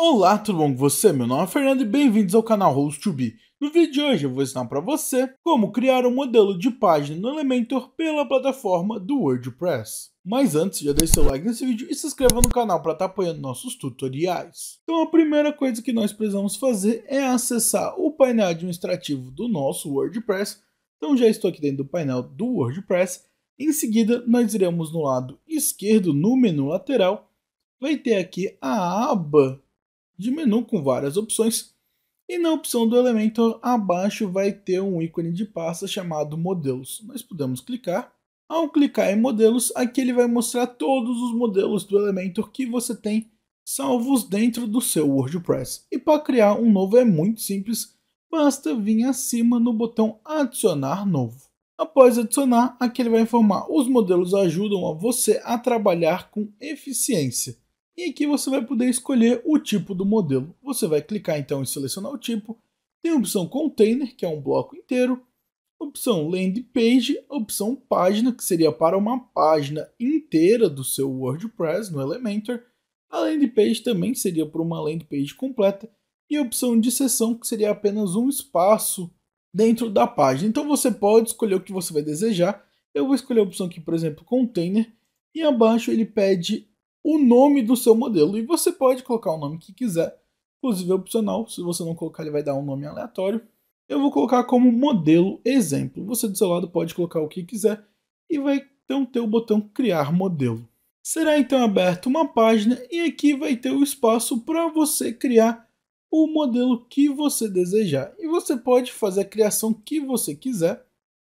Olá, tudo bom com você? Meu nome é Fernando e bem-vindos ao canal Host2B. No vídeo de hoje eu vou ensinar para você como criar um modelo de página no Elementor pela plataforma do WordPress. Mas antes, já deixe seu like nesse vídeo e se inscreva no canal para estar tá apoiando nossos tutoriais. Então a primeira coisa que nós precisamos fazer é acessar o painel administrativo do nosso WordPress. Então já estou aqui dentro do painel do WordPress. Em seguida, nós iremos no lado esquerdo, no menu lateral, vai ter aqui a aba de menu com várias opções, e na opção do Elementor, abaixo vai ter um ícone de pasta chamado Modelos. Nós podemos clicar. Ao clicar em Modelos, aqui ele vai mostrar todos os modelos do Elementor que você tem salvos dentro do seu WordPress. E para criar um novo é muito simples, basta vir acima no botão Adicionar Novo. Após adicionar, aqui ele vai informar os modelos ajudam a você a trabalhar com eficiência. E aqui você vai poder escolher o tipo do modelo. Você vai clicar então em selecionar o tipo. Tem a opção Container, que é um bloco inteiro. Opção Land Page, opção Página, que seria para uma página inteira do seu WordPress no Elementor. A Land Page também seria para uma Land Page completa. E a opção de seção, que seria apenas um espaço dentro da página. Então você pode escolher o que você vai desejar. Eu vou escolher a opção aqui, por exemplo, Container. E abaixo ele pede o nome do seu modelo. E você pode colocar o nome que quiser, inclusive é opcional. Se você não colocar, ele vai dar um nome aleatório. Eu vou colocar como modelo exemplo. Você do seu lado pode colocar o que quiser e vai então ter o botão criar modelo. Será então aberta uma página e aqui vai ter o espaço para você criar o modelo que você desejar. E você pode fazer a criação que você quiser.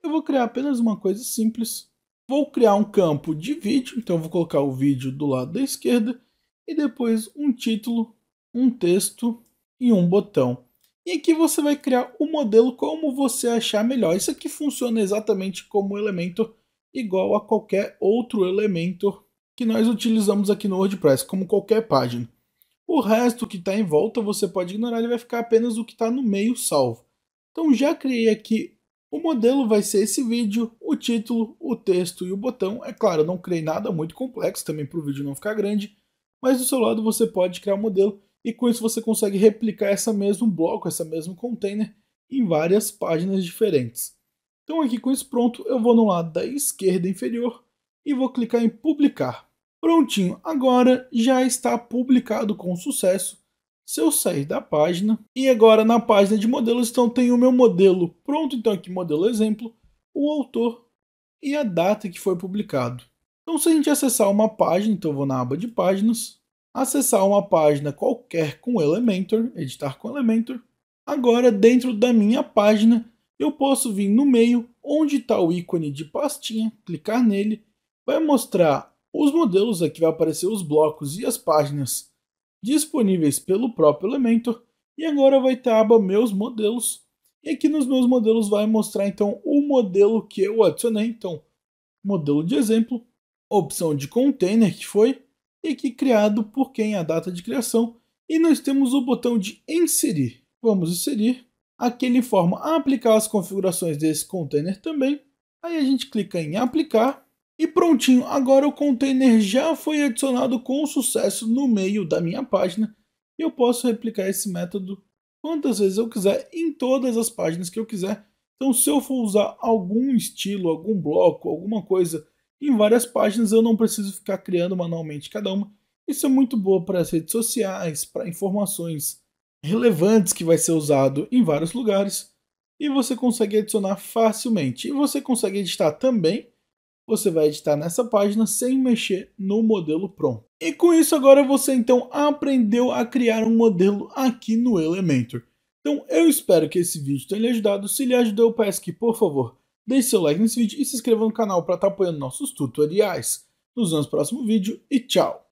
Eu vou criar apenas uma coisa simples Vou criar um campo de vídeo, então vou colocar o vídeo do lado da esquerda e depois um título, um texto e um botão. E aqui você vai criar o um modelo como você achar melhor. Isso aqui funciona exatamente como elemento igual a qualquer outro elemento que nós utilizamos aqui no WordPress, como qualquer página. O resto que está em volta você pode ignorar, ele vai ficar apenas o que está no meio salvo. Então já criei aqui o modelo vai ser esse vídeo, o título, o texto e o botão. É claro, não criei nada muito complexo também para o vídeo não ficar grande, mas do seu lado você pode criar um modelo e com isso você consegue replicar esse mesmo bloco, essa mesmo container em várias páginas diferentes. Então aqui com isso pronto, eu vou no lado da esquerda inferior e vou clicar em publicar. Prontinho, agora já está publicado com sucesso se eu sair da página, e agora na página de modelos, então tem o meu modelo pronto, então aqui modelo exemplo, o autor e a data que foi publicado. Então se a gente acessar uma página, então eu vou na aba de páginas, acessar uma página qualquer com Elementor, editar com Elementor, agora dentro da minha página eu posso vir no meio onde está o ícone de pastinha, clicar nele, vai mostrar os modelos, aqui vai aparecer os blocos e as páginas disponíveis pelo próprio Elementor. E agora vai ter a aba Meus Modelos. E aqui nos meus modelos vai mostrar então o modelo que eu adicionei. Então, modelo de exemplo, opção de container que foi, e aqui criado por quem a data de criação. E nós temos o botão de inserir. Vamos inserir. Aqui ele informa aplicar as configurações desse container também. Aí a gente clica em aplicar e prontinho, agora o container já foi adicionado com sucesso no meio da minha página e eu posso replicar esse método quantas vezes eu quiser em todas as páginas que eu quiser. Então se eu for usar algum estilo, algum bloco, alguma coisa em várias páginas, eu não preciso ficar criando manualmente cada uma. Isso é muito boa para as redes sociais, para informações relevantes que vai ser usado em vários lugares e você consegue adicionar facilmente. E você consegue editar também você vai editar nessa página sem mexer no modelo pronto. E com isso agora você então aprendeu a criar um modelo aqui no Elementor. Então eu espero que esse vídeo tenha lhe ajudado, se lhe ajudou eu peço que por favor deixe seu like nesse vídeo e se inscreva no canal para estar tá apoiando nossos tutoriais. Nos vemos no próximo vídeo e tchau!